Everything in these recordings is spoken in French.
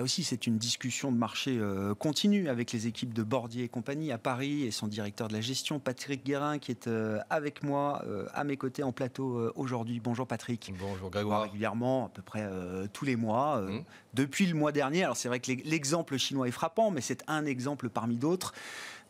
là aussi, c'est une discussion de marché euh, continue avec les équipes de Bordier et compagnie à Paris et son directeur de la gestion, Patrick Guérin, qui est euh, avec moi, euh, à mes côtés en plateau aujourd'hui. Bonjour Patrick. Bonjour Grégoire. régulièrement, à peu près tous les mois. Mmh. Depuis le mois dernier, alors c'est vrai que l'exemple chinois est frappant, mais c'est un exemple parmi d'autres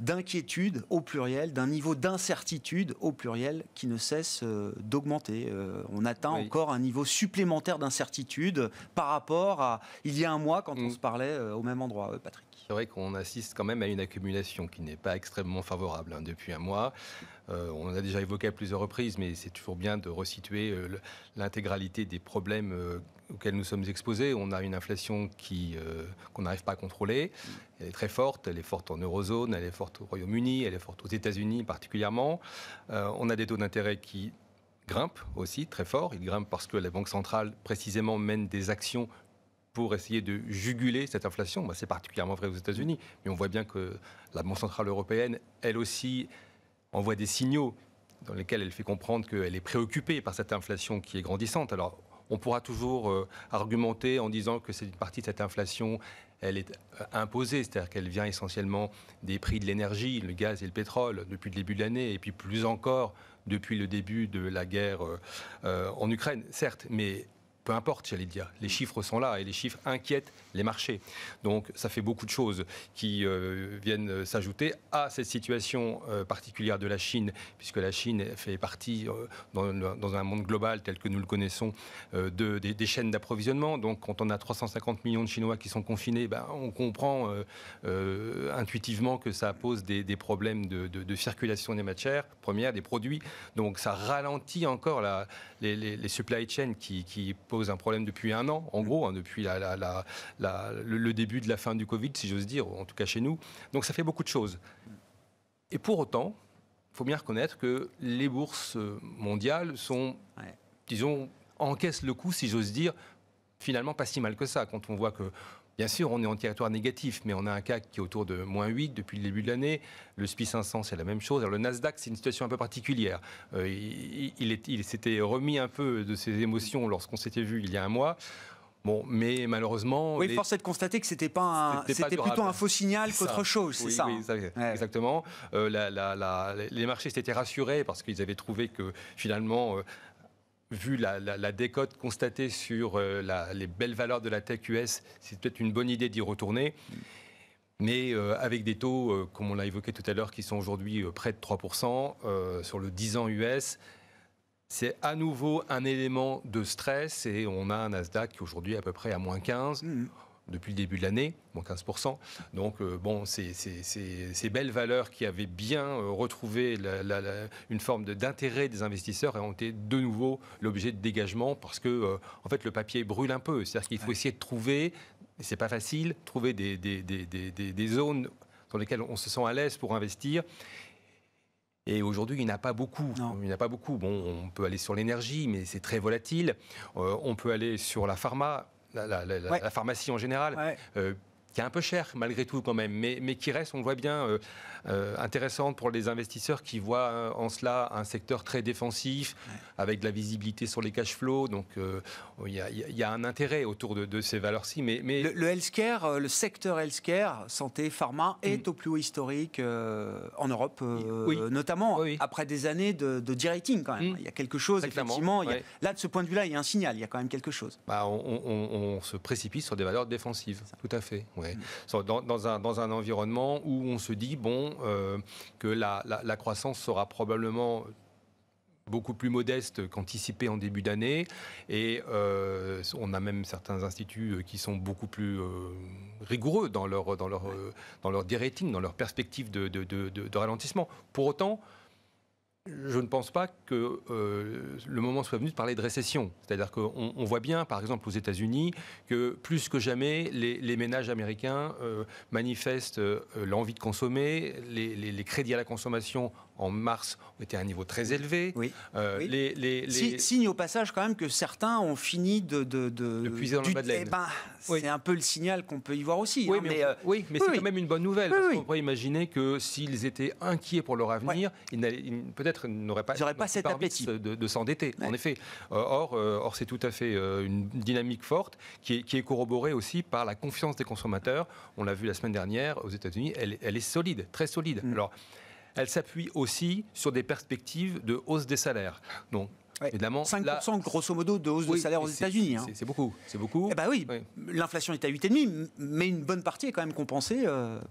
d'inquiétude au pluriel, d'un niveau d'incertitude au pluriel qui ne cesse euh, d'augmenter. Euh, on atteint encore un niveau supplémentaire d'incertitude par rapport à il y a un mois quand on mm. se parlait euh, au même endroit, Patrick c'est vrai qu'on assiste quand même à une accumulation qui n'est pas extrêmement favorable hein, depuis un mois. Euh, on a déjà évoqué à plusieurs reprises, mais c'est toujours bien de resituer euh, l'intégralité des problèmes euh, auxquels nous sommes exposés. On a une inflation qui qu'on n'arrive pas à contrôler. Elle est très forte. Elle est forte en eurozone. Elle est forte au Royaume-Uni. Elle est forte aux États-Unis particulièrement. on a des taux d'intérêt qui grimpent aussi très fort. Ils grimpent parce que la Banque centrale, précisément, mène des actions pour essayer de juguler cette inflation. Bah, c'est particulièrement vrai aux États-Unis, mais on voit bien que la Banque centrale européenne, elle aussi, envoie des signaux dans lesquels elle fait comprendre qu'elle est préoccupée par cette inflation qui est grandissante. Alors, on pourra toujours euh, argumenter en disant que c'est une partie de cette inflation, elle est euh, imposée, c'est-à-dire qu'elle vient essentiellement des prix de l'énergie, le gaz et le pétrole, depuis le début de l'année, et puis plus encore depuis le début de la guerre euh, en Ukraine, certes, mais importe, j'allais dire. Les chiffres sont là et les chiffres inquiètent les marchés. Donc ça fait beaucoup de choses qui euh, viennent s'ajouter à cette situation euh, particulière de la Chine, puisque la Chine fait partie euh, dans, un monde global tel que nous le connaissons de, des, chaînes d'approvisionnement. Donc quand on a 350 millions de Chinois qui sont confinés, ben, on comprend intuitivement que ça pose des, problèmes de, circulation des matières premières, des produits. Donc ça ralentit encore les, supply chains qui, qui posent un problème depuis un an, en gros, hein, depuis la, la, le début de la fin du Covid, si j'ose dire, en tout cas chez nous. Donc ça fait beaucoup de choses. Et pour autant, il faut bien reconnaître que les bourses mondiales sont, disons, encaissent le coup, si j'ose dire, finalement pas si mal que ça, quand on voit que Bien sûr, on est en territoire négatif, mais on a un CAC qui est autour de moins 8 depuis le début de l'année. Le SPI 500, c'est la même chose. Alors, le Nasdaq, c'est une situation un peu particulière. Euh, il, il s'était remis un peu de ses émotions lorsqu'on s'était vu il y a un mois. Bon, mais malheureusement. Oui, force est de constater que c'était pas c'était plutôt un faux signal qu'autre chose, c'est ça. Oui, hein. Exactement. Euh, les marchés s'étaient rassurés parce qu'ils avaient trouvé que finalement euh, vu la, décote constatée sur euh, les belles valeurs de la tech US, c'est peut-être une bonne idée d'y retourner. Mais euh, avec des taux, euh, comme on l'a évoqué tout à l'heure, qui sont aujourd'hui près de 3% sur le 10 ans US, c'est à nouveau un élément de stress et on a un Nasdaq qui aujourd'hui à peu près à moins 15 depuis le début de l'année, euh, bon 15%. Donc bon, c'est ces belles valeurs qui avaient bien euh, retrouvé une forme d'intérêt des investisseurs et ont été de nouveau l'objet de dégagement parce que euh, en fait le papier brûle un peu. C'est-à-dire qu'il faut essayer de trouver, et c'est pas facile, trouver des, des, zones dans lesquelles on se sent à l'aise pour investir. Et aujourd'hui, il n'y en a pas beaucoup. Il n'y a pas beaucoup. Bon, on peut aller sur l'énergie, mais c'est très volatile. on peut aller sur la pharma la, pharmacie en général. Euh, qui est un peu cher malgré tout quand même, mais, mais qui reste, on le voit bien, euh, euh, intéressante pour les investisseurs qui voient euh, en cela un secteur très défensif, avec de la visibilité sur les cash flows. Donc il y, a un intérêt autour de, ces valeurs-ci. Mais, mais... Le, le, healthcare, le secteur healthcare, santé, pharma, est mm. au plus haut historique en Europe, notamment après des années de, directing quand même. Mm. Il y a quelque chose, effectivement. là, de ce point de vue-là, il y a un signal, il y a quand même quelque chose. Bah, on, on, se précipite sur des valeurs défensives, tout à fait. Mm. Dans, un, dans, un, environnement où on se dit bon, euh, que la, la, croissance sera probablement beaucoup plus modeste qu'anticipée en début d'année. Et euh, on a même certains instituts euh, qui sont beaucoup plus rigoureux dans leur, dans leur, dans leur dérating, dans leur perspective de, de, de ralentissement. Pour autant, je ne pense pas que euh, le moment soit venu de parler de récession. C'est-à-dire qu'on voit bien, par exemple, aux États-Unis, que plus que jamais, les, ménages américains euh, manifestent euh, l'envie de consommer. Les, crédits à la consommation en mars ont été à un niveau très élevé. Oui. signe au passage quand même que certains ont fini de, de, puiser dans le bas de eh ben, C'est un peu le signal qu'on peut y voir aussi. Oui, hein, mais, c'est quand même une bonne nouvelle. on pourrait imaginer que s'ils étaient inquiets pour leur avenir, ils, peut-être n'aurait n'auraient pas, cet appétit de, s'endetter. En effet. Euh, or, euh, or c'est tout à fait euh, une dynamique forte qui est, corroborée aussi par la confiance des consommateurs. On l'a vu la semaine dernière aux États-Unis. Elle, est solide, très solide. Mm. Alors. Elle s'appuie aussi sur des perspectives de hausse des salaires. Donc, 5% grosso modo de hausse des salaires aux États-Unis. Hein. C'est beaucoup, c'est beaucoup. bah oui, l'inflation est à 8,5, mais une bonne partie est quand même compensée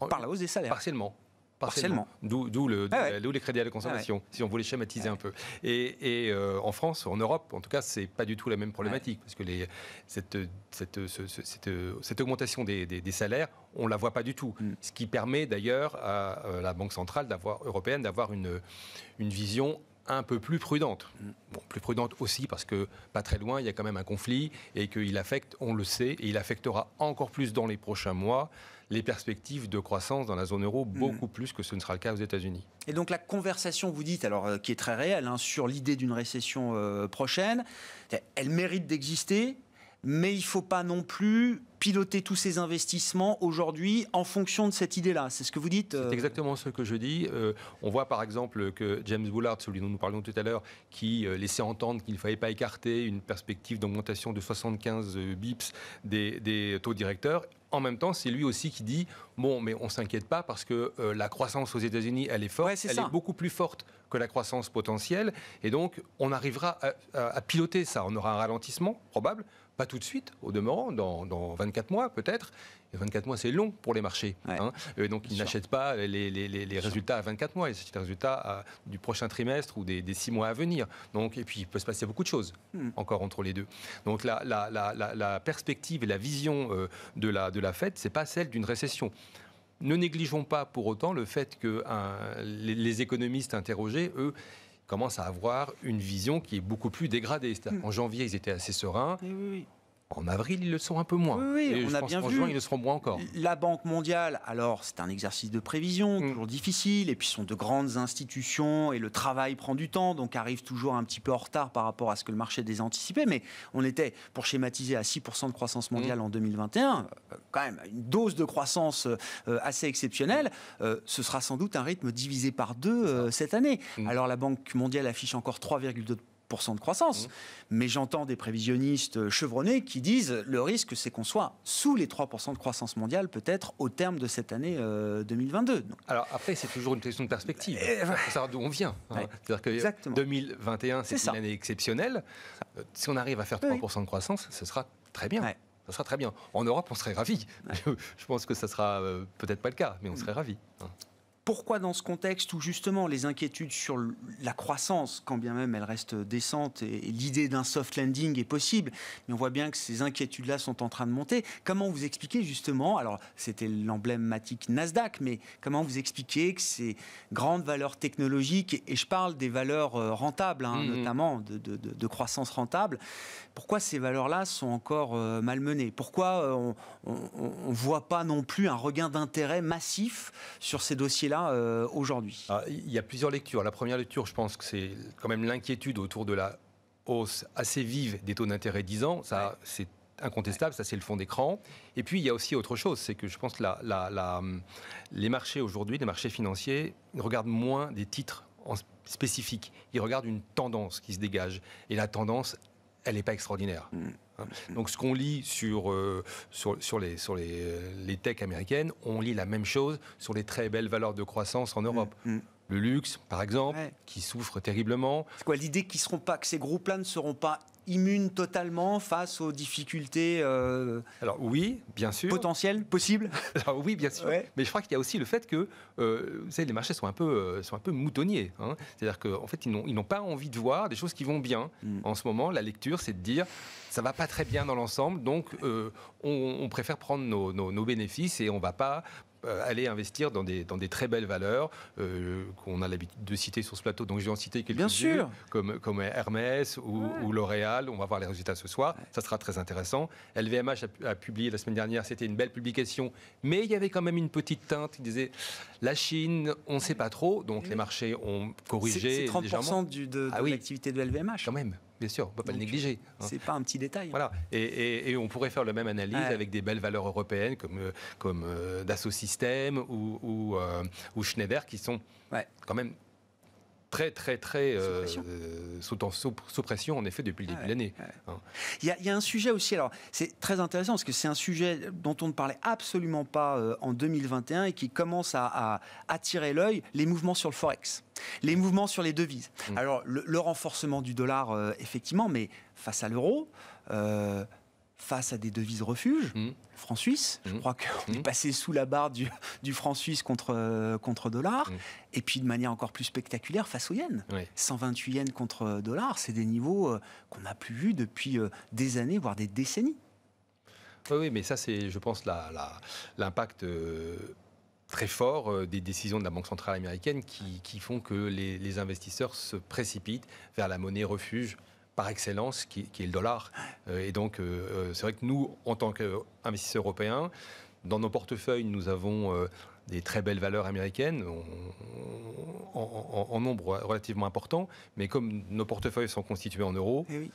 par la hausse des salaires. Partiellement, Partiellement. Ah d'où, les crédits à la consommation, ah si on voulait schématiser ah un peu. Et, euh, en France, en Europe, en tout cas, c'est pas du tout la même problématique, parce que les, cette, cette, augmentation des, salaires, on la voit pas du tout. Mm. Ce qui permet d'ailleurs à euh, la Banque centrale européenne d'avoir une, une vision un peu plus prudente. Mm. Bon, plus prudente aussi parce que pas très loin, il y a quand même un conflit et qu'il affecte, on le sait, et il affectera encore plus dans les prochains mois les perspectives de croissance dans la zone euro hmm. beaucoup plus que ce ne sera le cas aux États-Unis. Et donc la conversation, vous dites, alors euh, qui est très réelle, hein, sur l'idée d'une récession euh, prochaine, elle mérite d'exister, mais il ne faut pas non plus piloter tous ces investissements aujourd'hui en fonction de cette idée-là. C'est ce que vous dites euh, C'est exactement ce que je dis. on voit par exemple que James Bullard, celui dont nous parlions tout à l'heure, qui laissait entendre qu'il ne fallait pas écarter une perspective d'augmentation de 75 bips des, des, taux directeurs, en même temps, c'est lui aussi qui dit bon, mais on s'inquiète pas parce que euh, la croissance aux États-Unis, elle est forte, elle est beaucoup plus forte que la croissance potentielle, et donc on arrivera à, piloter ça. On aura un ralentissement probable, pas tout de suite, au demeurant, dans, dans 24 mois peut-être, 24 mois, c'est long pour les marchés. Hein. donc, ils n'achètent pas les, résultats à 24 mois, ils achètent les résultats euh, du prochain trimestre ou des, six 6 mois à venir. Donc, et puis, il peut se passer beaucoup de choses hmm. encore entre les deux. Donc, la, la, perspective et la vision euh, de la, de fête, ce n'est pas celle d'une récession. Ne négligeons pas pour autant le fait que les, économistes interrogés, eux, commencent à avoir une vision qui est beaucoup plus dégradée. Hmm. En janvier, ils étaient assez sereins. En avril, ils le sont un peu moins. Oui, on a pense bien en Juin, ils le seront moins encore. La Banque mondiale, alors c'est un exercice de prévision mm. toujours difficile, et puis sont de grandes institutions, et le travail prend du temps, donc arrive toujours un petit peu en retard par rapport à ce que le marché des anticipés. Mais on était, pour schématiser, à 6% de croissance mondiale mm. en 2021, euh, quand même une dose de croissance euh, assez exceptionnelle. Mm. Euh, ce sera sans doute un rythme divisé par deux cette année. Alors la Banque mondiale affiche encore 3,2 de croissance. Mmh. Mais j'entends des prévisionnistes euh, chevronnés qui disent le risque, c'est qu'on soit sous les 3% de croissance mondiale, peut-être au terme de cette année 2022. Euh, Alors après, c'est toujours une question de perspective. Euh, Il faut d'où on vient. Hein. cest que 2021, c'est une année exceptionnelle. Si on arrive à faire 3% de croissance, ce sera très bien. ça sera très bien. En Europe, on serait ravis. Je pense que ça sera peut-être pas le cas, mais on serait mmh. ravis. Hein pourquoi dans ce contexte où justement les inquiétudes sur la croissance, quand bien même elle reste décente, et l'idée d'un soft landing est possible, mais on voit bien que ces inquiétudes-là sont en train de monter, comment vous expliquez justement, alors c'était l'emblématique Nasdaq, mais comment vous expliquez que ces grandes valeurs technologiques, et je parle des valeurs euh, rentables, hein, mm-hmm. notamment de, de, croissance rentable, pourquoi ces valeurs-là sont encore euh, malmenées Pourquoi euh, on ne voit pas non plus un regain d'intérêt massif sur ces dossiers-là euh, aujourd'hui ah, Il y a plusieurs lectures. La première lecture, je pense que c'est quand même l'inquiétude autour de la hausse assez vive des taux d'intérêt 10 ans. Ça, c'est incontestable, ça c'est le fond d'écran. Et puis il y a aussi autre chose, c'est que je pense que les marchés aujourd'hui, les marchés financiers, regardent moins des titres en spécifiques. Ils regardent une tendance qui se dégage. Et la tendance, elle n'est pas extraordinaire. Mm. Hein. Donc ce qu'on lit sur, euh, sur, les, sur euh, les, techs américaines, on lit la même chose sur les très belles valeurs de croissance en Europe. Mm, mm. Le luxe, par exemple, qui souffre terriblement. C'est quoi l'idée qu'ils seront pas, que ces groupes-là ne seront pas immune totalement face aux difficultés euh, Alors oui, bien sûr. Potentielles, possibles oui, bien sûr. Mais je crois qu'il y a aussi le fait que euh, les marchés sont un peu, euh, sont un peu moutonniers. Hein. C'est-à-dire qu'en fait, ils n'ont pas envie de voir des choses qui vont bien. Mm. En ce moment, la lecture, c'est de dire ça va pas très bien dans l'ensemble, donc on, préfère prendre nos, bénéfices et on va pas euh, aller investir dans des, dans des très belles valeurs euh, qu'on a l'habitude de citer sur ce plateau. Donc je vais en citer quelques-unes, comme, comme Hermès ou, L'Oréal. On va voir les résultats ce soir, ça sera très intéressant. LVMH a, publié la semaine dernière, c'était une belle publication, mais il y avait quand même une petite teinte qui disait la Chine, on ne sait pas trop, donc les marchés ont corrigé. C'est 30% Du, ah de, oui. l'activité de LVMH. Quand même. Bien sûr, on ne peut pas le négliger. Hein. C'est pas un petit détail. Voilà. Et, on pourrait faire la même analyse avec des belles valeurs européennes comme, euh, comme euh, Dassault Systèmes euh, ou, Schneider qui sont quand même très, très, très euh, euh sous, pression, en effet, depuis le début de l'année. Hein. Il, y a, un sujet aussi, alors c'est très intéressant parce que c'est un sujet dont on ne parlait absolument pas euh, en 2021 et qui commence à, attirer l'œil, les mouvements sur le Forex, les mm. mouvements sur les devises. Mm. Alors, le, renforcement du dollar, euh, effectivement, mais face à l'euro, face à des devises refuges, mmh. franc suisse, je mmh. crois qu'on est mmh. passé sous la barre du, franc suisse contre, euh, contre dollar, et puis de manière encore plus spectaculaire face aux yen. 128 yens contre dollar, c'est des niveaux euh, qu'on n'a plus vus depuis euh, des années, voire des décennies. Oui, mais ça c'est, je pense, l'impact... très fort des décisions de la Banque centrale américaine qui, font que les investisseurs se précipitent vers la monnaie refuge par excellence, qui, est le dollar. Euh, et donc, euh, euh, c'est vrai que nous, en tant qu'investisseurs européens, dans nos portefeuilles, nous avons des très belles valeurs américaines, en, nombre relativement important, mais comme nos portefeuilles sont constitués en euros, eh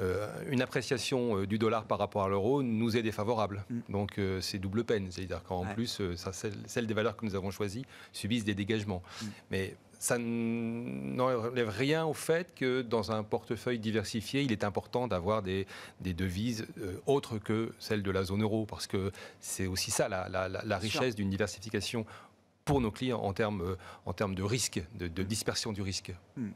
euh, une appréciation euh, du dollar par rapport à l'euro nous est défavorable. Mm. Donc euh, c'est double peine. C'est-à-dire qu'en plus, ça, celles, celle des valeurs que nous avons choisies subissent des dégagements. Mm. Mais ça n'enlève rien au fait que dans un portefeuille diversifié, il est important d'avoir des, devises autres que celles de la zone euro, parce que c'est aussi ça la, richesse d'une diversification pour nos clients en termes, en de risque, de, dispersion du risque. Mm.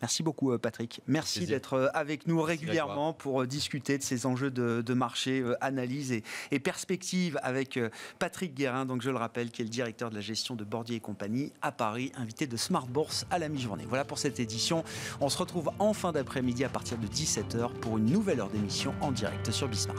Merci beaucoup, euh, Patrick. Merci d'être euh, avec nous régulièrement pour euh, discuter de ces enjeux de, marché, analyse et, perspective avec Patrick Guérin, donc je le rappelle, qui est le directeur de la gestion de Bordier et compagnie à Paris, invité de Smart Bourse à la mi-journée. Voilà pour cette édition. On se retrouve en fin d'après-midi à partir de 17h pour une nouvelle heure d'émission en direct sur Bismart.